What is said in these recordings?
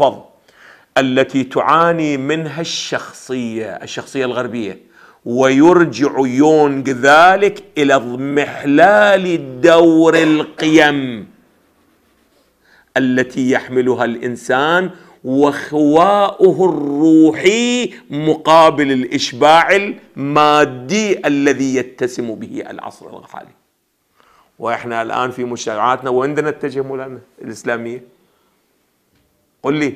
المحفظ التي تعاني منها الشخصية الشخصية الغربية ويرجع يونغ ذلك إلى اضمحلال دور القيم التي يحملها الإنسان وخواؤه الروحي مقابل الإشباع المادي الذي يتسم به العصر الحالي وإحنا الآن في مجتمعاتنا وين نتجه مولانا الإسلامية قل لي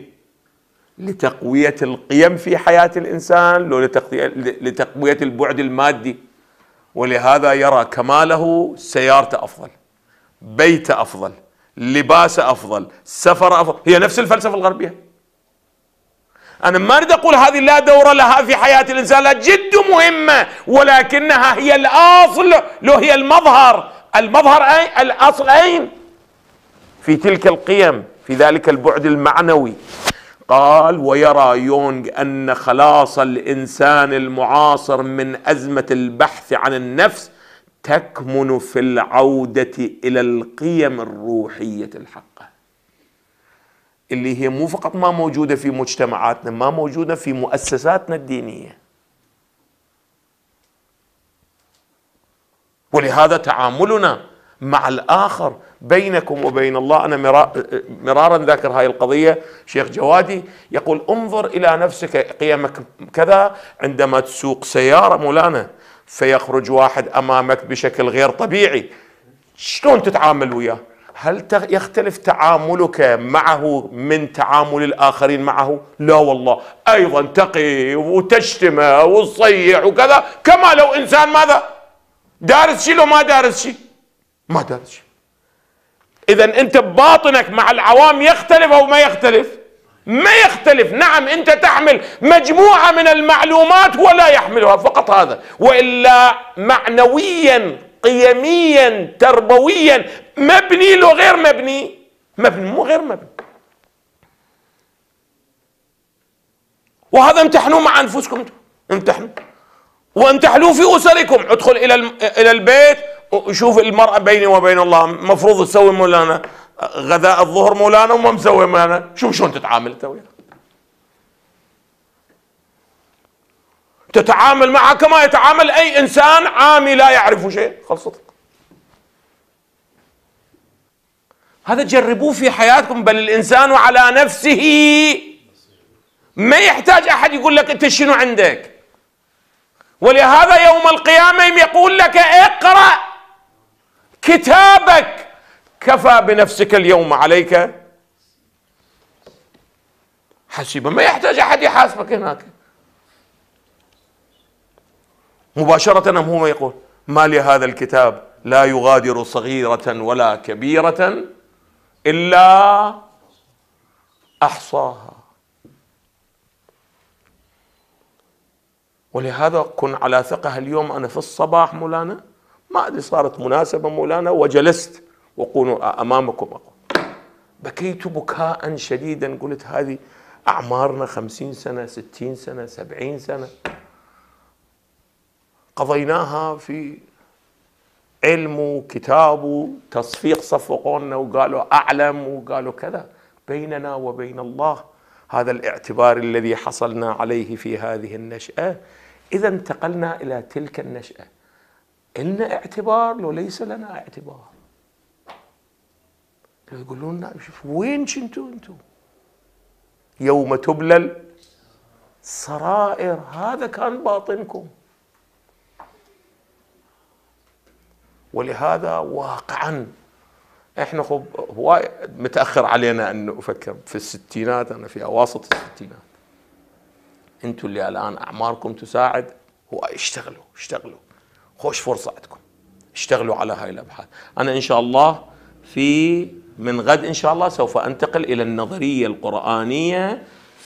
لتقوية القيم في حياة الإنسان لو لتقوية البعد المادي ولهذا يرى كماله سيارته أفضل بيته أفضل لباسه أفضل سفر أفضل هي نفس الفلسفة الغربية أنا ما أريد أقول هذه لا دور لها في حياة الإنسان لا جد مهمة ولكنها هي الأصل لو هي المظهر المظهر أين الأصل أين في تلك القيم في ذلك البعد المعنوي قال ويرى يونغ ان خلاص الانسان المعاصر من ازمه البحث عن النفس تكمن في العوده الى القيم الروحيه الحقه اللي هي مو فقط ما موجوده في مجتمعاتنا ما موجوده في مؤسساتنا الدينيه ولهذا تعاملنا مع الآخر بينكم وبين الله أنا مرارا, ذاكر هاي القضية شيخ جوادي يقول انظر إلى نفسك قيمك كذا عندما تسوق سيارة مولانا فيخرج واحد أمامك بشكل غير طبيعي شلون تتعامل وياه هل يختلف تعاملك معه من تعامل الآخرين معه لا والله أيضا تقي وتشتمه وتصيح وكذا كما لو إنسان ماذا دارس شيء لو ما دارس شيء ما درج اذا انت بباطنك مع العوام يختلف او ما يختلف ما يختلف نعم انت تحمل مجموعه من المعلومات ولا يحملها فقط هذا والا معنويا قيميا تربويا مبني له غير مبني مبني مو غير مبني وهذا امتحنوه مع انفسكم امتحنوا وامتحنوه في اسركم ادخل الى الى البيت شوف المرأة بيني وبين الله مفروض تسوي مولانا غذاء الظهر مولانا وما مسوي مولانا شوف شلون تتعامل انت وياه تتعامل معها كما يتعامل اي انسان عامي لا يعرف شيء خلصت هذا جربوه في حياتكم بل الانسان على نفسه ما يحتاج احد يقول لك انت شنو عندك ولهذا يوم القيامه يقول لك اقرا كتابك كفى بنفسك اليوم عليك حسيبا ما يحتاج احد يحاسبك هناك مباشرة هو يقول ما لهذا الكتاب لا يغادر صغيرة ولا كبيرة إلا أحصاها ولهذا كن على ثقة اليوم أنا في الصباح مولانا ما أدري صارت مناسبة مولانا وجلست وقولوا أمامكم أقول بكيت بكاء شديدا قلت هذه أعمارنا خمسين سنة ستين سنة سبعين سنة قضيناها في علم وكتاب وتصفيق صفقونا وقالوا أعلم وقالوا كذا بيننا وبين الله هذا الاعتبار الذي حصلنا عليه في هذه النشأة إذا انتقلنا إلى تلك النشأة إلنا اعتبار لو ليس لنا اعتبار يقولون لنا شوف وين انتوا انتوا يوم تبلى السرائر هذا كان باطنكم ولهذا واقعا احنا خب هواي متاخر علينا ان افكر في الستينات انا في اواسط الستينات انتوا اللي الان اعماركم تساعد هو اشتغلوا اشتغلوا خوش فرصه عندكم اشتغلوا على هاي الابحاث انا ان شاء الله في من غد ان شاء الله سوف انتقل الى النظريه القرانيه